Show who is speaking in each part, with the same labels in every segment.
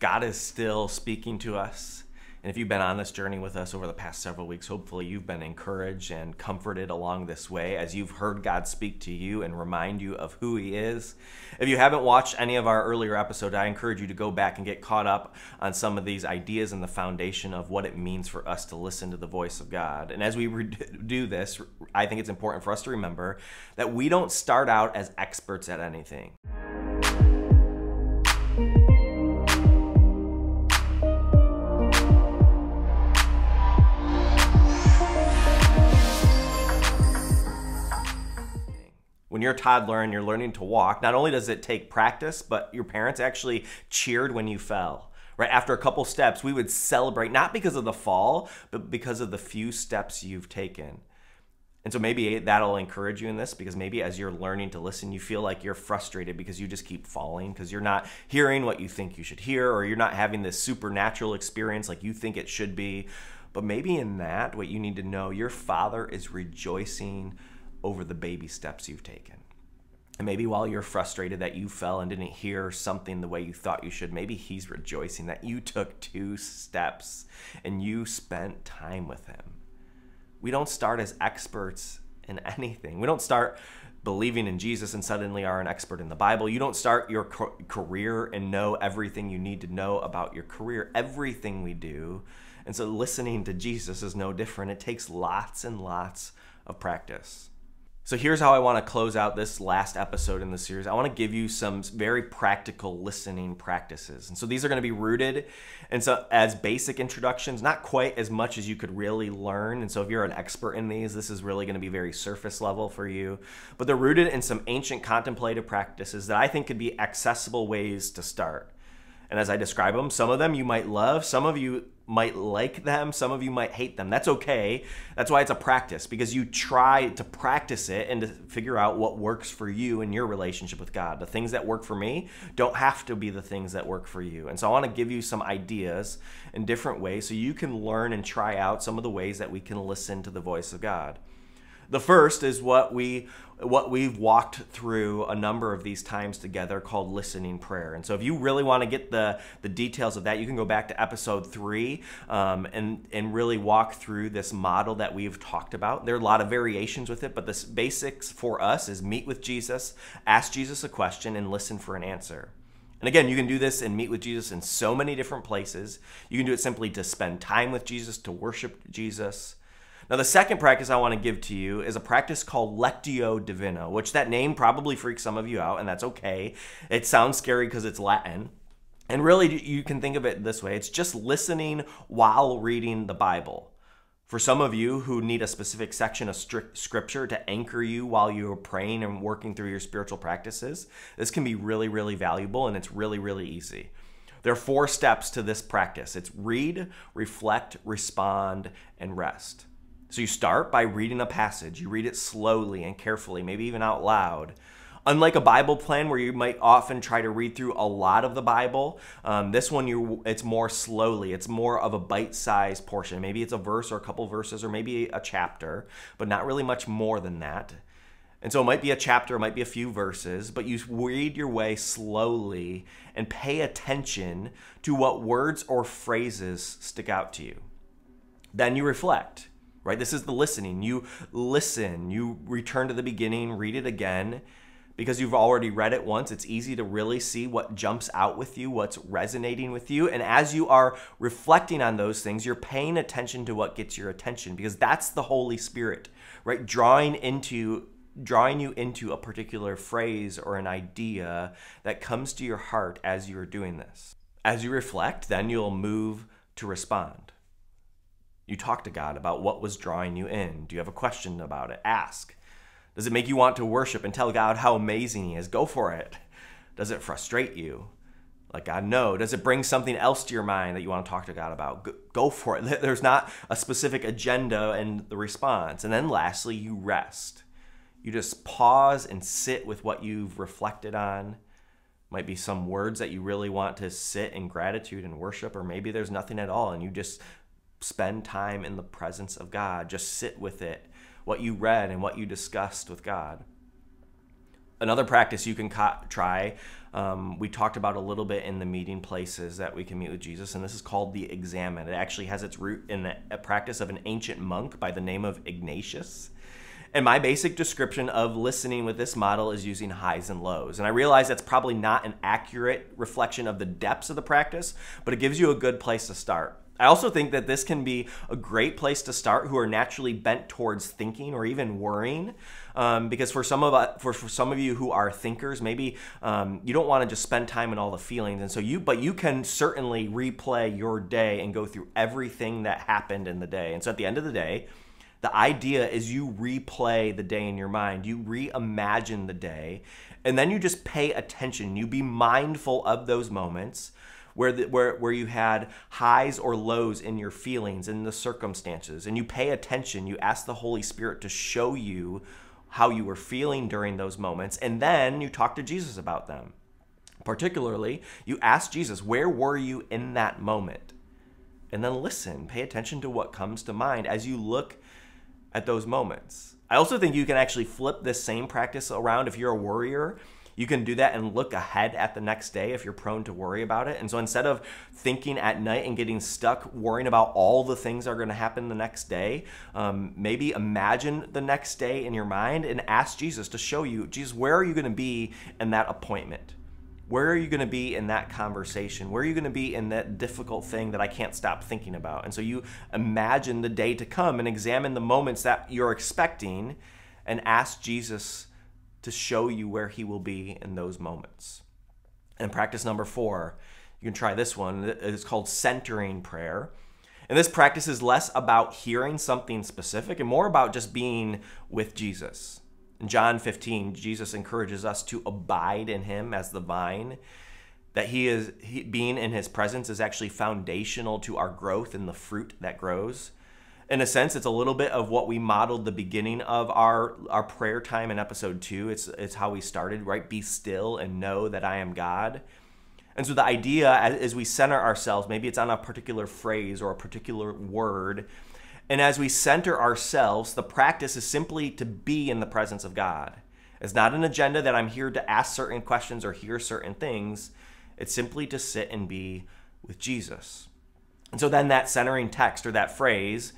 Speaker 1: God is still speaking to us. And if you've been on this journey with us over the past several weeks, hopefully you've been encouraged and comforted along this way as you've heard God speak to you and remind you of who He is. If you haven't watched any of our earlier episodes, I encourage you to go back and get caught up on some of these ideas and the foundation of what it means for us to listen to the voice of God. And as we do this, I think it's important for us to remember that we don't start out as experts at anything. when you're a toddler and you're learning to walk, not only does it take practice, but your parents actually cheered when you fell. Right after a couple steps, we would celebrate not because of the fall, but because of the few steps you've taken. And so maybe that'll encourage you in this because maybe as you're learning to listen, you feel like you're frustrated because you just keep falling because you're not hearing what you think you should hear or you're not having this supernatural experience like you think it should be. But maybe in that, what you need to know, your Father is rejoicing over the baby steps you've taken. And maybe while you're frustrated that you fell and didn't hear something the way you thought you should, maybe he's rejoicing that you took two steps and you spent time with him. We don't start as experts in anything. We don't start believing in Jesus and suddenly are an expert in the Bible. You don't start your career and know everything you need to know about your career, everything we do. And so listening to Jesus is no different. It takes lots and lots of practice. So here's how I want to close out this last episode in the series. I want to give you some very practical listening practices. And so these are going to be rooted and so as basic introductions, not quite as much as you could really learn. And so if you're an expert in these, this is really going to be very surface level for you. But they're rooted in some ancient contemplative practices that I think could be accessible ways to start. And as I describe them, some of them you might love, some of you might like them, some of you might hate them. That's okay. That's why it's a practice because you try to practice it and to figure out what works for you in your relationship with God. The things that work for me don't have to be the things that work for you. And so I want to give you some ideas in different ways so you can learn and try out some of the ways that we can listen to the voice of God. The first is what we what we've walked through a number of these times together called listening prayer. And so if you really want to get the, the details of that, you can go back to episode three um, and, and really walk through this model that we've talked about. There are a lot of variations with it, but the basics for us is meet with Jesus, ask Jesus a question, and listen for an answer. And again, you can do this and meet with Jesus in so many different places. You can do it simply to spend time with Jesus, to worship Jesus. Now, the second practice I want to give to you is a practice called Lectio Divina, which that name probably freaks some of you out, and that's okay. It sounds scary because it's Latin. And really, you can think of it this way it's just listening while reading the Bible. For some of you who need a specific section of scripture to anchor you while you are praying and working through your spiritual practices, this can be really, really valuable and it's really, really easy. There are four steps to this practice it's read, reflect, respond, and rest. So you start by reading a passage. You read it slowly and carefully, maybe even out loud. Unlike a Bible plan where you might often try to read through a lot of the Bible, um, this one you it's more slowly. It's more of a bite-sized portion. Maybe it's a verse or a couple verses or maybe a chapter, but not really much more than that. And so it might be a chapter, it might be a few verses, but you read your way slowly and pay attention to what words or phrases stick out to you. Then you reflect right? This is the listening. You listen, you return to the beginning, read it again. Because you've already read it once, it's easy to really see what jumps out with you, what's resonating with you. And as you are reflecting on those things, you're paying attention to what gets your attention because that's the Holy Spirit, right? Drawing into drawing you into a particular phrase or an idea that comes to your heart as you're doing this. As you reflect, then you'll move to respond. You talk to God about what was drawing you in. Do you have a question about it? Ask. Does it make you want to worship and tell God how amazing He is? Go for it. Does it frustrate you? Let God know. Does it bring something else to your mind that you want to talk to God about? Go for it. There's not a specific agenda and the response. And then lastly, you rest. You just pause and sit with what you've reflected on. Might be some words that you really want to sit in gratitude and worship, or maybe there's nothing at all and you just spend time in the presence of God, just sit with it, what you read and what you discussed with God. Another practice you can co- try, um, we talked about a little bit in the meeting places that we can meet with Jesus, and this is called the examine. It actually has its root in a, a practice of an ancient monk by the name of Ignatius. And my basic description of listening with this model is using highs and lows. And I realize that's probably not an accurate reflection of the depths of the practice, but it gives you a good place to start. I also think that this can be a great place to start who are naturally bent towards thinking or even worrying. Um, because for some of uh, for, for, some of you who are thinkers, maybe um, you don't want to just spend time in all the feelings, and so you but you can certainly replay your day and go through everything that happened in the day. And so at the end of the day, the idea is you replay the day in your mind, you reimagine the day, and then you just pay attention. You be mindful of those moments where, the, where, where you had highs or lows in your feelings and the circumstances. And you pay attention, you ask the Holy Spirit to show you how you were feeling during those moments, and then you talk to Jesus about them. Particularly, you ask Jesus, Where were you in that moment? And then listen, pay attention to what comes to mind as you look at those moments. I also think you can actually flip this same practice around if you're a worrier you can do that and look ahead at the next day if you're prone to worry about it. And so instead of thinking at night and getting stuck worrying about all the things that are going to happen the next day, um, maybe imagine the next day in your mind and ask Jesus to show you, Jesus, where are you going to be in that appointment? Where are you going to be in that conversation? Where are you going to be in that difficult thing that I can't stop thinking about? And so you imagine the day to come and examine the moments that you're expecting and ask Jesus to show you where he will be in those moments. And practice number four, you can try this one. It's called centering prayer. And this practice is less about hearing something specific and more about just being with Jesus. In John 15, Jesus encourages us to abide in him as the vine, that he is he, being in his presence is actually foundational to our growth and the fruit that grows in a sense, it's a little bit of what we modeled the beginning of our our prayer time in episode two. It's it's how we started, right? Be still and know that I am God. And so the idea as we center ourselves, maybe it's on a particular phrase or a particular word. And as we center ourselves, the practice is simply to be in the presence of God. It's not an agenda that I'm here to ask certain questions or hear certain things. It's simply to sit and be with Jesus. And so then that centering text or that phrase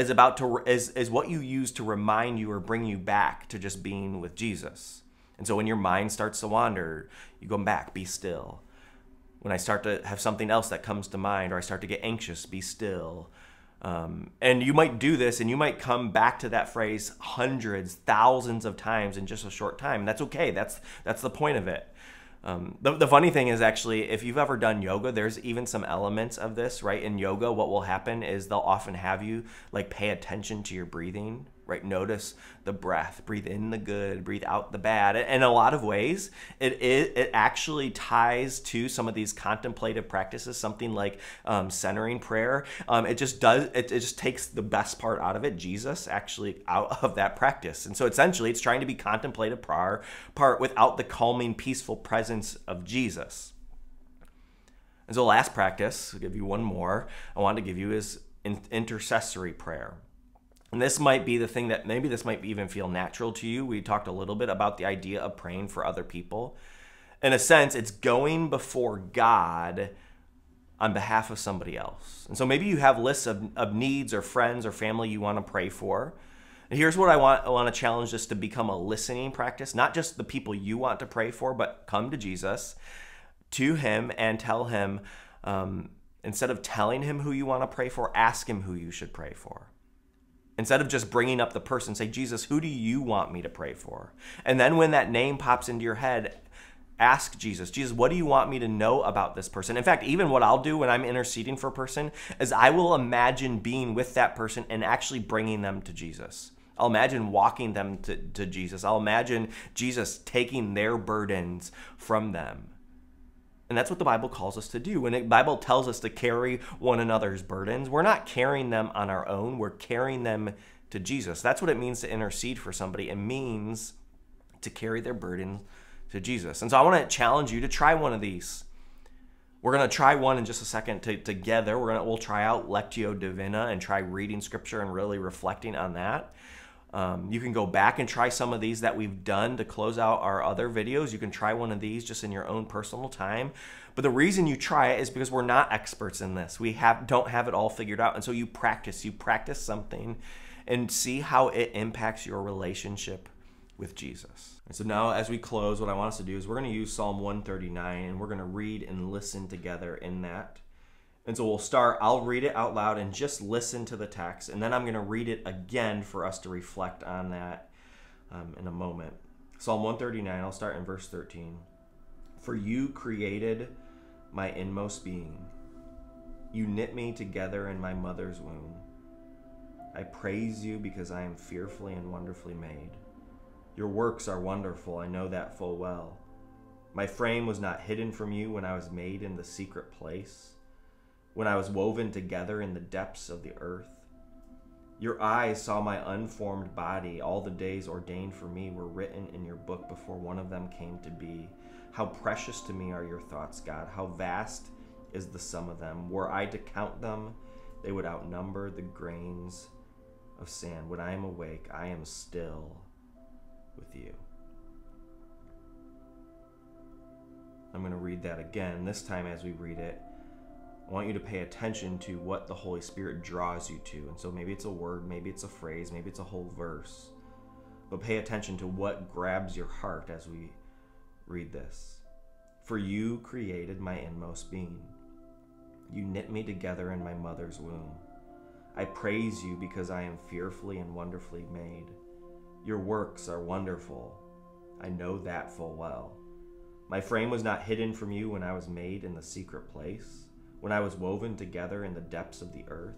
Speaker 1: is about to is is what you use to remind you or bring you back to just being with Jesus. And so when your mind starts to wander, you go back, be still. When I start to have something else that comes to mind, or I start to get anxious, be still. Um, and you might do this and you might come back to that phrase hundreds, thousands of times in just a short time. That's okay. That's that's the point of it. Um, the, the, funny thing is actually, if you've ever done yoga, there's even some elements of this, right? In yoga, what will happen is they'll often have you like pay attention to your breathing, right? Notice the breath, breathe in the good, breathe out the bad. in a lot of ways, it, it, it actually ties to some of these contemplative practices, something like um, centering prayer. Um, it just does, it, it just takes the best part out of it, Jesus, actually out of that practice. And so essentially, it's trying to be contemplative prayer part without the calming, peaceful presence of Jesus. And so last practice, I'll give you one more, I want to give you is intercessory prayer. And this might be the thing that maybe this might even feel natural to you. We talked a little bit about the idea of praying for other people. In a sense, it's going before God on behalf of somebody else. And so maybe you have lists of, of needs or friends or family you want to pray for. And here's what I want I want to challenge this to become a listening practice, not just the people you want to pray for, but come to Jesus, to him, and tell him, um, instead of telling him who you want to pray for, ask him who you should pray for. Instead of just bringing up the person, say, Jesus, who do you want me to pray for? And then when that name pops into your head, ask Jesus, Jesus, what do you want me to know about this person? In fact, even what I'll do when I'm interceding for a person is I will imagine being with that person and actually bringing them to Jesus. I'll imagine walking them to, to Jesus. I'll imagine Jesus taking their burdens from them. And that's what the Bible calls us to do. When the Bible tells us to carry one another's burdens, we're not carrying them on our own, we're carrying them to Jesus. That's what it means to intercede for somebody. It means to carry their burden to Jesus. And so I want to challenge you to try one of these. We're going to try one in just a second to, together. We're going to we'll try out Lectio Divina and try reading scripture and really reflecting on that. Um, you can go back and try some of these that we've done to close out our other videos. You can try one of these just in your own personal time. But the reason you try it is because we're not experts in this. We have don't have it all figured out. And so you practice, you practice something and see how it impacts your relationship with Jesus. And so now as we close, what I want us to do is we're going to use Psalm 139 and we're going to read and listen together in that. And so we'll start, I'll read it out loud and just listen to the text, and then I'm going to read it again for us to reflect on that um, in a moment. Psalm 139, I'll start in verse 13. For you created my inmost being, you knit me together in my mother's womb. I praise you because I am fearfully and wonderfully made. Your works are wonderful, I know that full well. My frame was not hidden from you when I was made in the secret place when I was woven together in the depths of the earth. Your eyes saw my unformed body. All the days ordained for me were written in your book before one of them came to be. How precious to me are your thoughts, God. How vast is the sum of them. Were I to count them, they would outnumber the grains of sand. When I am awake, I am still with you. I'm going to read that again, this time as we read it I want you to pay attention to what the Holy Spirit draws you to. And so maybe it's a word, maybe it's a phrase, maybe it's a whole verse. But pay attention to what grabs your heart as we read this. For you created my inmost being. You knit me together in my mother's womb. I praise you because I am fearfully and wonderfully made. Your works are wonderful. I know that full well. My frame was not hidden from you when I was made in the secret place when I was woven together in the depths of the earth?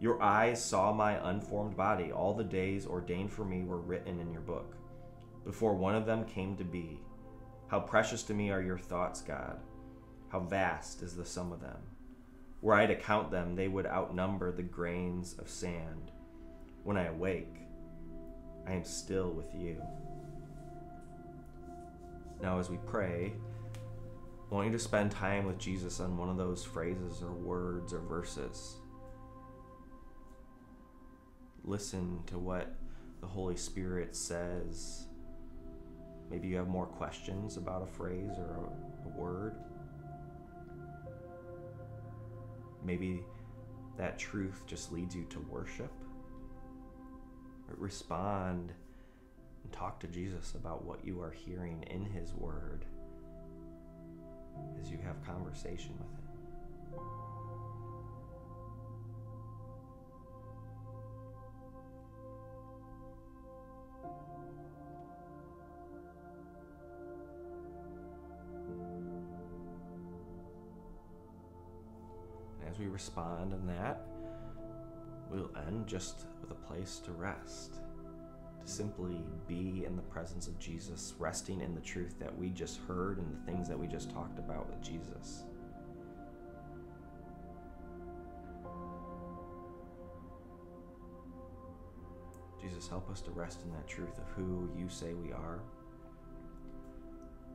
Speaker 1: Your eyes saw my unformed body. All the days ordained for me were written in your book, before one of them came to be. How precious to me are your thoughts, God. How vast is the sum of them. Were I to count them, they would outnumber the grains of sand. When I awake, I am still with you. Now, as we pray, want you to spend time with Jesus on one of those phrases or words or verses. Listen to what the Holy Spirit says. Maybe you have more questions about a phrase or a, a word. Maybe that truth just leads you to worship. Respond and talk to Jesus about what you are hearing in His Word as you have conversation with it. as we respond in that, we'll end just with a place to rest simply be in the presence of Jesus, resting in the truth that we just heard and the things that we just talked about with Jesus. Jesus, help us to rest in that truth of who you say we are.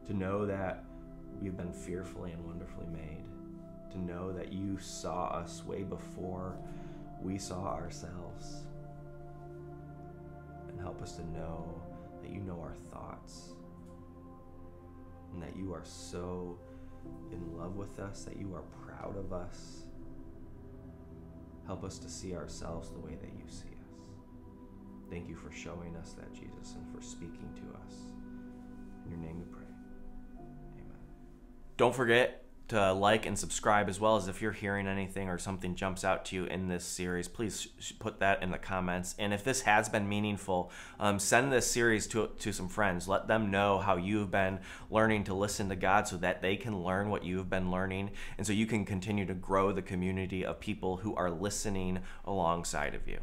Speaker 1: To know that we've been fearfully and wonderfully made. To know that you saw us way before we saw ourselves help us to know that you know our thoughts and that you are so in love with us, that you are proud of us. Help us to see ourselves the way that you see us. Thank you for showing us that, Jesus, and for speaking to us. In your name we pray. Amen. Don't forget, to like and subscribe, as well as if you're hearing anything or something jumps out to you in this series, please put that in the comments. And if this has been meaningful, um, send this series to, to some friends. Let them know how you've been learning to listen to God so that they can learn what you've been learning. And so you can continue to grow the community of people who are listening alongside of you.